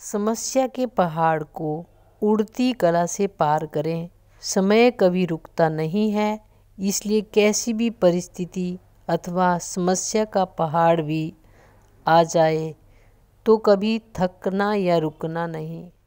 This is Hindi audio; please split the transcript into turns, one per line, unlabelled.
समस्या के पहाड़ को उड़ती कला से पार करें समय कभी रुकता नहीं है इसलिए कैसी भी परिस्थिति अथवा समस्या का पहाड़ भी आ जाए तो कभी थकना या रुकना नहीं